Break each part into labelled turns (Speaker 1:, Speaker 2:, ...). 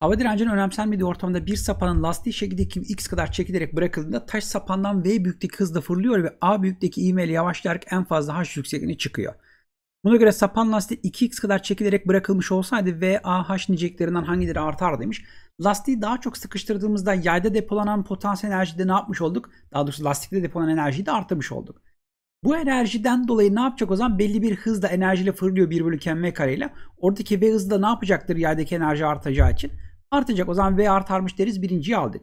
Speaker 1: Hava direncinin önemsenmediği ortamda bir sapanın lastiği şekildeki x kadar çekilerek bırakıldığında taş sapandan v büyüklükteki hızla fırlıyor ve a büyüklükteki ivmeyle yavaşlayarak en fazla h yüksekliğine çıkıyor. Buna göre sapan lastiği 2x kadar çekilerek bırakılmış olsaydı v, a, h niceliklerinden hangileri artar demiş. Lastiği daha çok sıkıştırdığımızda yayda depolanan potansiyel enerjide ne yapmış olduk? Daha doğrusu lastikte depolanan enerjiyi de artırmış olduk. Bu enerjiden dolayı ne yapacak o zaman? Belli bir hızla enerjiyle fırlıyor 1 bölü km kareyle. Oradaki v hızı da ne yapacaktır yaydaki enerji artacağı için? artacak. O zaman V artarmış deriz birinciyi aldık.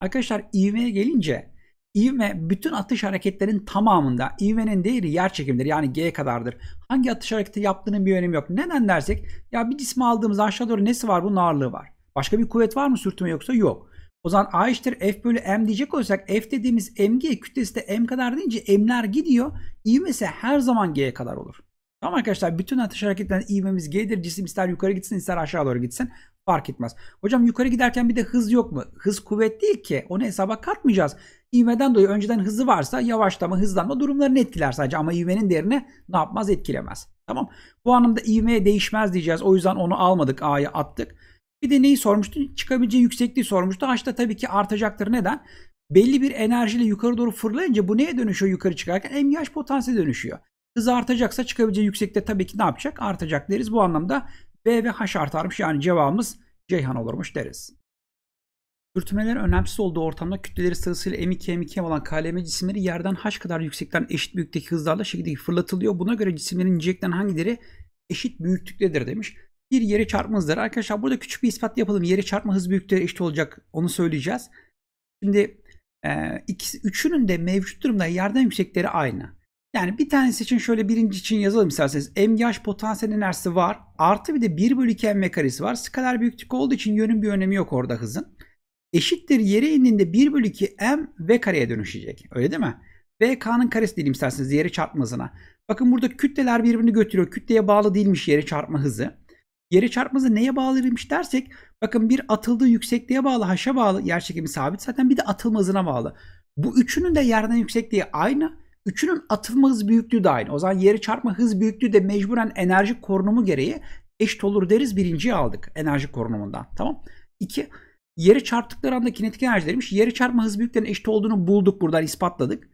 Speaker 1: Arkadaşlar ivmeye gelince ivme bütün atış hareketlerin tamamında ivmenin değeri yer çekimdir. Yani G kadardır. Hangi atış hareketi yaptığının bir önemi yok. Neden dersek ya bir cismi aldığımız aşağı doğru nesi var bunun ağırlığı var. Başka bir kuvvet var mı sürtünme yoksa yok. O zaman A eşittir F bölü M diyecek olsak F dediğimiz MG kütlesi de M kadar deyince M'ler gidiyor. İvme ise her zaman G'ye kadar olur. Tamam arkadaşlar bütün atış hareketlerinde ivmemiz G'dir. Cisim ister yukarı gitsin ister aşağı doğru gitsin. Fark etmez. Hocam yukarı giderken bir de hız yok mu? Hız kuvvet değil ki. Onu hesaba katmayacağız. İvmeden dolayı önceden hızı varsa yavaşlama, hızlanma durumlarını etkiler sadece. Ama ivmenin değerini ne yapmaz? Etkilemez. Tamam. Bu anlamda ivme değişmez diyeceğiz. O yüzden onu almadık. A'ya attık. Bir de neyi sormuştu? Çıkabileceği yüksekliği sormuştu. H'da tabii ki artacaktır. Neden? Belli bir enerjiyle yukarı doğru fırlayınca bu neye dönüşüyor yukarı çıkarken? Emyaj potansiyeli dönüşüyor. Hız artacaksa çıkabileceği yüksekte tabii ki ne yapacak? Artacak deriz. Bu anlamda B ve H artarmış. Yani cevabımız Ceyhan olurmuş deriz. Sürtünmelerin önemsiz olduğu ortamda kütleleri sırasıyla M2 M2 olan KLM cisimleri yerden H kadar yüksekten eşit büyüklükteki hızlarla şekilde fırlatılıyor. Buna göre cisimlerin niceliklerinden hangileri eşit büyüklüktedir demiş. Bir yere çarpma hızları. Arkadaşlar burada küçük bir ispat yapalım. Yere çarpma hız büyüklüğü eşit olacak. Onu söyleyeceğiz. Şimdi e, ikisi, üçünün de mevcut durumda yerden yüksekleri aynı. Yani bir tanesi için şöyle birinci için yazalım isterseniz. MGH potansiyel enerjisi var. Artı bir de 1 bölü 2 MV karesi var. Skaler büyüklük olduğu için yönün bir önemi yok orada hızın. Eşittir yere indiğinde 1 bölü 2 M V kareye dönüşecek. Öyle değil mi? V K'nın karesi diyelim isterseniz yere çarpma hızına. Bakın burada kütleler birbirini götürüyor. Kütleye bağlı değilmiş yere çarpma hızı. Yere çarpma hızı neye bağlıymış dersek bakın bir atıldığı yüksekliğe bağlı haşa bağlı yer çekimi sabit zaten bir de atılma hızına bağlı. Bu üçünün de yerden yüksekliği aynı. Üçünün atılma hız büyüklüğü de aynı. O zaman yeri çarpma hız büyüklüğü de mecburen enerji korunumu gereği eşit olur deriz. Birinciyi aldık enerji korunumundan. Tamam. İki, yeri çarptıkları anda kinetik enerji demiş. Yeri çarpma hız büyüklüklerinin eşit olduğunu bulduk buradan ispatladık.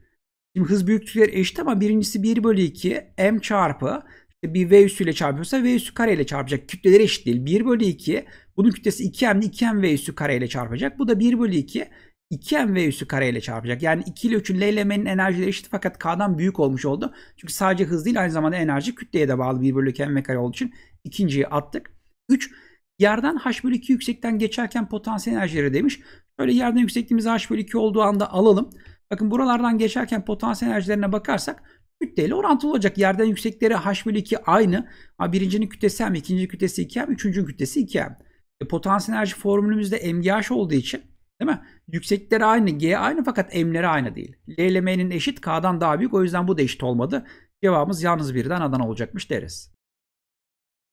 Speaker 1: Şimdi hız büyüklükleri eşit ama birincisi 1 bölü 2 m çarpı bir v üssüyle çarpıyorsa v üssü kareyle çarpacak. Kütleleri eşit değil. 1 bölü 2 bunun kütlesi 2m 2m v üssü kareyle çarpacak. Bu da 1 bölü 2 2mv üssü kare ile çarpacak. Yani 2 ile 3'ün L enerjileri eşit fakat K'dan büyük olmuş oldu. Çünkü sadece hız değil aynı zamanda enerji kütleye de bağlı bir bölü 2mv kare olduğu için ikinciyi attık. 3. Yerden H bölü 2 yüksekten geçerken potansiyel enerjileri demiş. Böyle yerden yüksekliğimiz H bölü 2 olduğu anda alalım. Bakın buralardan geçerken potansiyel enerjilerine bakarsak kütleyle orantılı olacak. Yerden yüksekleri H bölü 2 aynı. Ama birincinin kütlesi hem, ikinci kütlesi 2 hem, üçüncünün kütlesi 2 hem. E, potansiyel enerji formülümüzde MGH olduğu için Değil mi? Yükseklikleri aynı, G aynı fakat M'leri aynı değil. L ile M'nin eşit, K'dan daha büyük. O yüzden bu da eşit olmadı. Cevabımız yalnız birden Adana olacakmış deriz.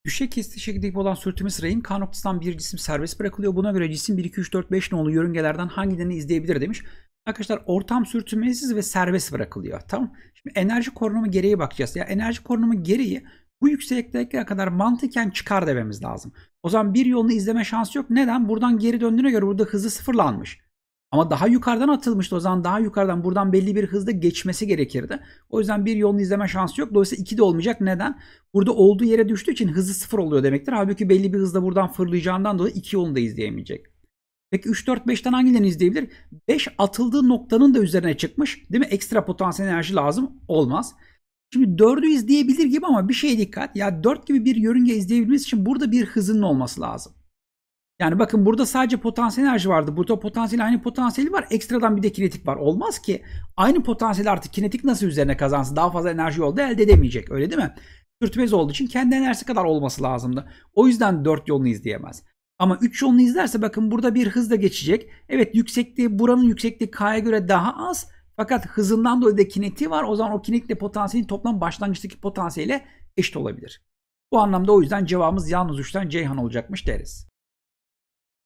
Speaker 1: Düşey kesti şekilde olan sürtünme sırayın K noktasından bir cisim serbest bırakılıyor. Buna göre cisim 1, 2, 3, 4, 5 nolu yörüngelerden hangilerini izleyebilir demiş. Arkadaşlar ortam sürtünmesiz ve serbest bırakılıyor. Tamam. Şimdi enerji korunumu gereği bakacağız. Ya yani enerji korunumu gereği bu yüksekliklere kadar mantıken çıkar dememiz lazım. O zaman bir yolunu izleme şansı yok. Neden? Buradan geri döndüğüne göre burada hızı sıfırlanmış. Ama daha yukarıdan atılmıştı. O zaman daha yukarıdan buradan belli bir hızda geçmesi gerekirdi. O yüzden bir yolunu izleme şansı yok. Dolayısıyla 2 de olmayacak. Neden? Burada olduğu yere düştüğü için hızı sıfır oluyor demektir. Halbuki belli bir hızda buradan fırlayacağından dolayı 2 yolunu da izleyemeyecek. Peki 3, 4, 5'ten hangilerini izleyebilir? 5 atıldığı noktanın da üzerine çıkmış. Değil mi? Ekstra potansiyel enerji lazım. Olmaz. Şimdi 4'ü izleyebilir gibi ama bir şey dikkat. Ya 4 gibi bir yörünge izleyebilmesi için burada bir hızın olması lazım. Yani bakın burada sadece potansiyel enerji vardı. Burada potansiyel aynı potansiyeli var. Ekstradan bir de kinetik var. Olmaz ki. Aynı potansiyel artık kinetik nasıl üzerine kazansın? Daha fazla enerji yolda elde edemeyecek. Öyle değil mi? Sürtmez olduğu için kendi enerjisi kadar olması lazımdı. O yüzden 4 yolunu izleyemez. Ama 3 yolunu izlerse bakın burada bir hızla geçecek. Evet yüksekliği buranın yüksekliği K'ya göre daha az. Fakat hızından dolayı da kinetiği var. O zaman o kinetikle potansiyelin toplam başlangıçtaki potansiyele eşit olabilir. Bu anlamda o yüzden cevabımız yalnız 3'ten Ceyhan olacakmış deriz.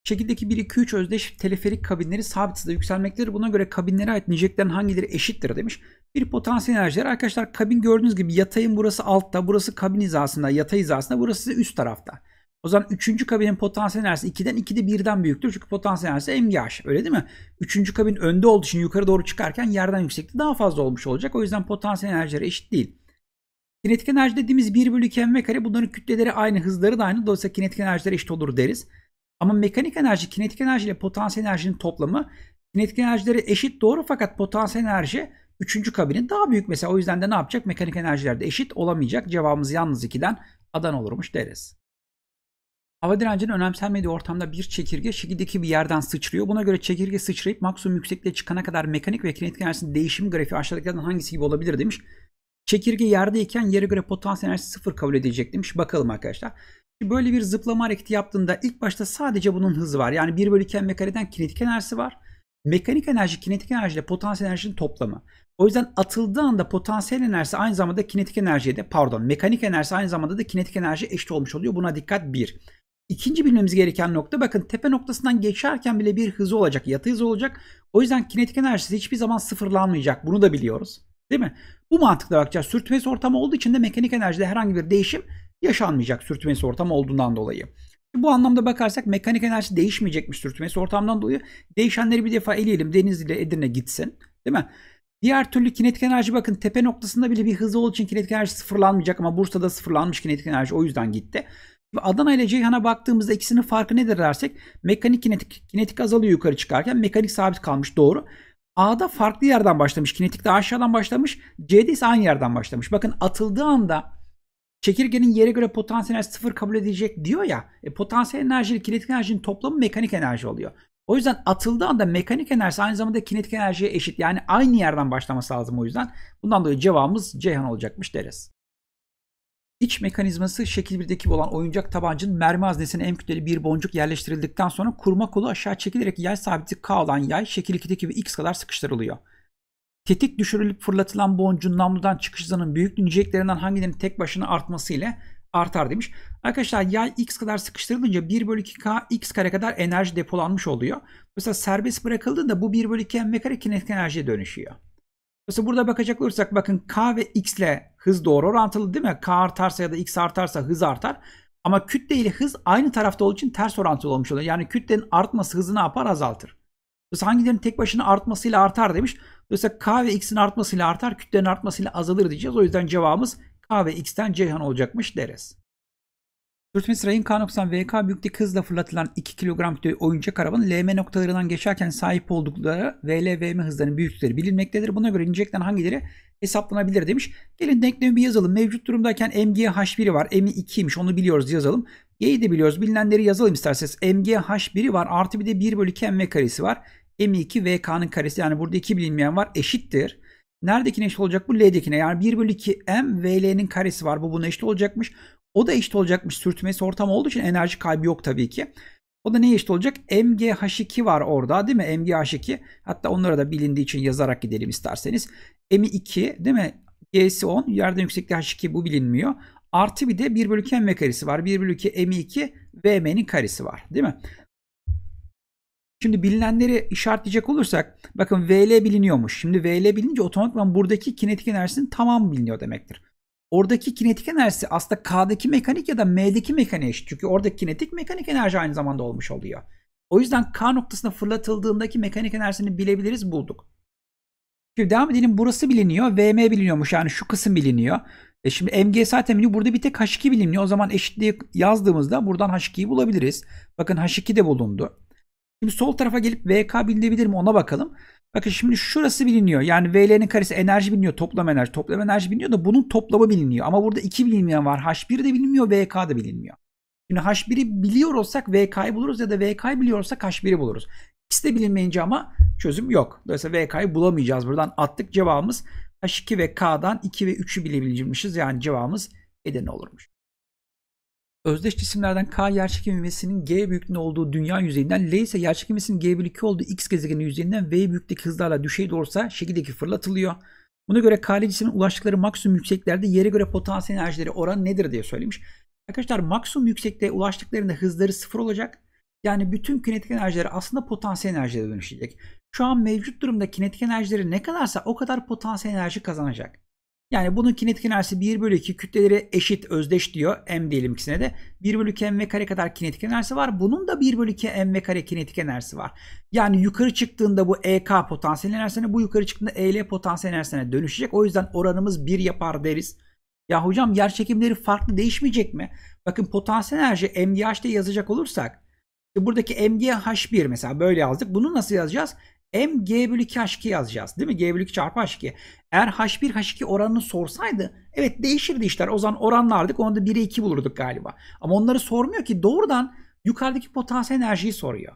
Speaker 1: Şekildeki 1-2-3 özdeş teleferik kabinleri sabit hızda yükselmektedir. Buna göre kabinlere ait niceliklerin hangileri eşittir demiş. Bir potansiyel enerjiler. Arkadaşlar kabin gördüğünüz gibi yatayın burası altta, burası kabin hizasında, yatay hizasında, burası ise üst tarafta. O zaman 3. kabinin potansiyel enerjisi 2'den 2'de 1'den büyüktür. Çünkü potansiyel enerjisi mgh. Öyle değil mi? Üçüncü kabin önde olduğu için yukarı doğru çıkarken yerden yüksekliği daha fazla olmuş olacak. O yüzden potansiyel enerjileri eşit değil. Kinetik enerji dediğimiz 1 bölü 2 mv kare bunların kütleleri aynı hızları da aynı. Dolayısıyla kinetik enerjiler eşit olur deriz. Ama mekanik enerji kinetik enerji ile potansiyel enerjinin toplamı kinetik enerjileri eşit doğru fakat potansiyel enerji 3. kabinin daha büyük mesela. O yüzden de ne yapacak? Mekanik enerjiler de eşit olamayacak. Cevabımız yalnız 2'den adan olurmuş deriz. Hava direncinin önemsenmediği ortamda bir çekirge şekildeki bir yerden sıçrıyor. Buna göre çekirge sıçrayıp maksimum yüksekliğe çıkana kadar mekanik ve kinetik enerjisinin değişim grafiği aşağıdakilerden hangisi gibi olabilir demiş. Çekirge yerdeyken yere göre potansiyel enerji sıfır kabul edilecek demiş. Bakalım arkadaşlar. Böyle bir zıplama hareketi yaptığında ilk başta sadece bunun hızı var. Yani 1 bölü 2 m kareden kinetik enerjisi var. Mekanik enerji, kinetik enerji ile potansiyel enerjinin toplamı. O yüzden atıldığı anda potansiyel enerji aynı zamanda kinetik enerjiye de pardon mekanik enerji aynı zamanda da kinetik enerji eşit olmuş oluyor. Buna dikkat 1. İkinci bilmemiz gereken nokta bakın tepe noktasından geçerken bile bir hızı olacak, yatı hızı olacak. O yüzden kinetik enerjisi hiçbir zaman sıfırlanmayacak. Bunu da biliyoruz. Değil mi? Bu mantıkla bakacağız. Sürtünmesi ortamı olduğu için de mekanik enerjide herhangi bir değişim yaşanmayacak sürtünmesi ortamı olduğundan dolayı. Bu anlamda bakarsak mekanik enerji değişmeyecekmiş sürtünmesi ortamdan dolayı. Değişenleri bir defa eleyelim. Deniz ile Edirne gitsin. Değil mi? Diğer türlü kinetik enerji bakın tepe noktasında bile bir hızı olduğu için kinetik enerji sıfırlanmayacak ama Bursa'da sıfırlanmış kinetik enerji o yüzden gitti. Adana ile Ceyhan'a baktığımızda ikisinin farkı nedir dersek mekanik kinetik, kinetik azalıyor yukarı çıkarken mekanik sabit kalmış doğru. A'da farklı yerden başlamış. Kinetik de aşağıdan başlamış. C'de ise aynı yerden başlamış. Bakın atıldığı anda çekirgenin yere göre potansiyel sıfır kabul edecek diyor ya. E, potansiyel enerji ile kinetik enerjinin toplamı mekanik enerji oluyor. O yüzden atıldığı anda mekanik enerji aynı zamanda kinetik enerjiye eşit. Yani aynı yerden başlaması lazım o yüzden. Bundan dolayı cevabımız Ceyhan olacakmış deriz. İç mekanizması şekil 1'deki olan oyuncak tabancının mermi haznesine en kütleli bir boncuk yerleştirildikten sonra kurma kolu aşağı çekilerek yay sabiti K olan yay şekil 2'deki ve X kadar sıkıştırılıyor. Tetik düşürülüp fırlatılan boncuğun namludan çıkış hızının büyüklüğü niceliklerinden hangilerinin tek başına artması ile artar demiş. Arkadaşlar yay x kadar sıkıştırılınca 1 bölü 2k x kare kadar enerji depolanmış oluyor. Mesela serbest bırakıldığında bu 1 bölü 2 m kare kinetik enerjiye dönüşüyor. Mesela burada bakacak olursak bakın K ve X ile hız doğru orantılı değil mi? K artarsa ya da X artarsa hız artar. Ama kütle ile hız aynı tarafta olduğu için ters orantılı olmuş oluyor. Yani kütlenin artması hızı ne yapar? Azaltır. Dolayısıyla hangilerinin tek başına artmasıyla artar demiş. Dolayısıyla K ve X'in artmasıyla artar, kütlenin artmasıyla azalır diyeceğiz. O yüzden cevabımız K ve X'ten Ceyhan olacakmış deriz. Sırtmısra'nın K90 VK büyüklük hızla fırlatılan 2 kilogram oyuncak arabanın LM noktalarından geçerken sahip oldukları V.L.V.M. hızlarının büyüklükleri bilinmektedir. Buna göre incelikten hangileri hesaplanabilir demiş. Gelin denklemi bir yazalım. Mevcut durumdayken MGH1'i var. M 2'ymiş onu biliyoruz yazalım. Y'yi de biliyoruz. Bilinenleri yazalım isterseniz. MGH1'i var artı bir de 1 bölü 2 MV karesi var. M2 VK'nın karesi yani burada 2 bilinmeyen var eşittir. Neredekine eşit olacak bu? L'dekine. Yani 1 bölü 2 M VL'nin karesi var. Bu buna eşit olacakmış. O da eşit olacak olacakmış sürtmesi ortam olduğu için enerji kaybı yok tabii ki. O da ne eşit olacak? MGH2 var orada değil mi? MGH2. Hatta onlara da bilindiği için yazarak gidelim isterseniz. M2 değil mi? G'si 10. Yerden yüksekliği H2 bu bilinmiyor. Artı bir de 1 bölü 2 M karesi var. 1 bölü 2 M2 VM'nin karesi var. Değil mi? Şimdi bilinenleri işaretleyecek olursak bakın VL biliniyormuş. Şimdi VL bilince otomatikman buradaki kinetik enerjisinin tamamı biliniyor demektir oradaki kinetik enerjisi aslında K'daki mekanik ya da M'deki mekanik eşit. Çünkü oradaki kinetik mekanik enerji aynı zamanda olmuş oluyor. O yüzden K noktasına fırlatıldığındaki mekanik enerjisini bilebiliriz bulduk. Şimdi devam edelim. Burası biliniyor. VM biliniyormuş. Yani şu kısım biliniyor. E şimdi zaten temeli burada bir tek H2 biliniyor. O zaman eşitliği yazdığımızda buradan H2'yi bulabiliriz. Bakın H2 de bulundu. Şimdi sol tarafa gelip VK bilinebilir mi ona bakalım. Bakın şimdi şurası biliniyor. Yani VL'nin karesi enerji biliniyor. Toplam enerji. Toplam enerji biliniyor da bunun toplamı biliniyor. Ama burada iki bilinmeyen var. H1 de bilinmiyor. VK da bilinmiyor. Şimdi H1'i biliyor olsak VK'yı buluruz ya da VK'yı biliyor olsak H1'i buluruz. İkisi de bilinmeyince ama çözüm yok. Dolayısıyla VK'yı bulamayacağız. Buradan attık cevabımız H2 ve K'dan 2 ve 3'ü bilebilmişiz. Yani cevabımız eden olurmuş özdeş cisimlerden K yerçekim ivmesinin G büyüklüğünde olduğu dünya yüzeyinden L ise yerçekim ivmesinin G bölü 2 olduğu X gezegeni yüzeyinden V büyüklükteki hızlarla düşey doğrusa şekildeki fırlatılıyor. Buna göre K cismin ulaştıkları maksimum yükseklerde yere göre potansiyel enerjileri oran nedir diye söylemiş. Arkadaşlar maksimum yüksekliğe ulaştıklarında hızları sıfır olacak. Yani bütün kinetik enerjileri aslında potansiyel enerjiye dönüşecek. Şu an mevcut durumda kinetik enerjileri ne kadarsa o kadar potansiyel enerji kazanacak. Yani bunun kinetik enerjisi 1 bölü 2 kütlelere eşit özdeş diyor. M diyelim ikisine de. 1 bölü 2 mv kare kadar kinetik enerjisi var. Bunun da 1 bölü 2 mv kare kinetik enerjisi var. Yani yukarı çıktığında bu EK potansiyel enerjisine bu yukarı çıktığında EL potansiyel enerjisine dönüşecek. O yüzden oranımız 1 yapar deriz. Ya hocam yer çekimleri farklı değişmeyecek mi? Bakın potansiyel enerji MDH diye yazacak olursak buradaki MDH1 mesela böyle yazdık. Bunu nasıl yazacağız? m g bölü 2 h2 yazacağız. Değil mi? g bölü 2 çarpı h2. Eğer h1 h2 oranını sorsaydı evet değişirdi işler. O zaman oranlardık. Onu da 1'e 2 bulurduk galiba. Ama onları sormuyor ki doğrudan yukarıdaki potansiyel enerjiyi soruyor.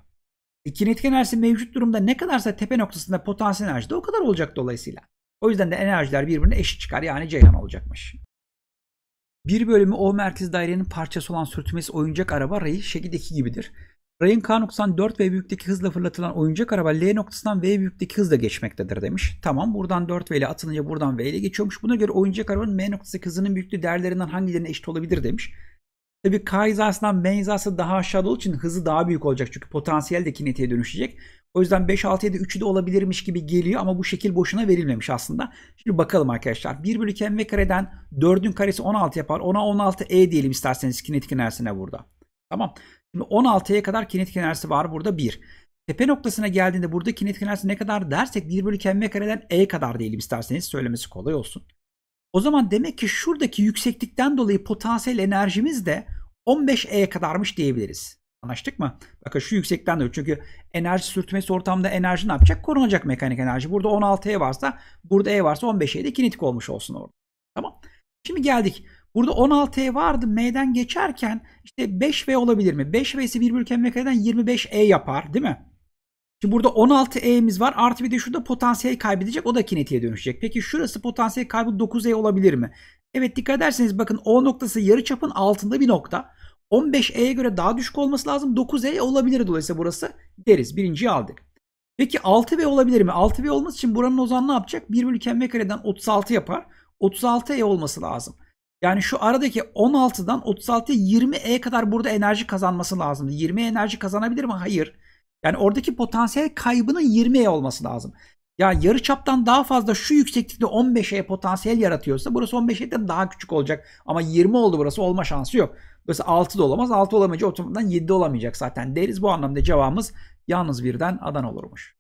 Speaker 1: E, kinetik enerjisi mevcut durumda ne kadarsa tepe noktasında potansiyel enerji de o kadar olacak dolayısıyla. O yüzden de enerjiler birbirine eşit çıkar. Yani Ceyhan olacakmış. Bir bölümü o merkez dairenin parçası olan sürtünmesi oyuncak araba rayı şekildeki gibidir. Ray'ın K94 V büyüklükteki hızla fırlatılan oyuncak araba L noktasından V büyüklükteki hızla geçmektedir demiş. Tamam buradan 4 V ile atılınca buradan V ile geçiyormuş. Buna göre oyuncak arabanın M noktasındaki hızının büyüklüğü değerlerinden hangilerine eşit olabilir demiş. Tabi K hizasından M hizası daha aşağıda olduğu için hızı daha büyük olacak. Çünkü potansiyel de kinetiğe dönüşecek. O yüzden 5, 6, 7, 3'ü de olabilirmiş gibi geliyor ama bu şekil boşuna verilmemiş aslında. Şimdi bakalım arkadaşlar. 1 bölü m kareden 4'ün karesi 16 yapar. Ona 16 E diyelim isterseniz kinetik enerjisine burada. Tamam. Şimdi 16'ya kadar kinetik enerjisi var burada 1. Tepe noktasına geldiğinde burada kinetik enerjisi ne kadar dersek 1 bölü kemme kareden E kadar diyelim isterseniz söylemesi kolay olsun. O zaman demek ki şuradaki yükseklikten dolayı potansiyel enerjimiz de 15E kadarmış diyebiliriz. Anlaştık mı? Bakın şu yüksekten dolayı çünkü enerji sürtmesi ortamda enerji ne yapacak? Korunacak mekanik enerji. Burada 16E varsa burada E varsa 15E de kinetik olmuş olsun orada. Tamam. Şimdi geldik. Burada 16E vardı. M'den geçerken işte 5V olabilir mi? 5V ise 1 bölü m 25E e yapar değil mi? Şimdi burada 16E'miz var. Artı bir de şurada potansiyel kaybedecek. O da kinetiğe dönüşecek. Peki şurası potansiyel kaybı 9E olabilir mi? Evet dikkat ederseniz bakın O noktası yarı çapın altında bir nokta. 15E'ye göre daha düşük olması lazım. 9E olabilir dolayısıyla burası deriz. Birinciyi aldık. Peki 6V olabilir mi? 6V olması için buranın o zaman ne yapacak? 1 bölü m kareden 36 yapar. 36E olması lazım. Yani şu aradaki 16'dan 36'ya 20'e kadar burada enerji kazanması lazım. 20 enerji kazanabilir mi? Hayır. Yani oradaki potansiyel kaybının 20E olması lazım. Ya yarı çaptan daha fazla şu yükseklikte 15'e potansiyel yaratıyorsa burası 15'e daha küçük olacak. Ama 20 oldu burası olma şansı yok. Dolayısıyla 6 da olamaz. 6 olamayacak, otomatikman 7 de olamayacak zaten deriz. Bu anlamda cevabımız yalnız birden adan olurmuş.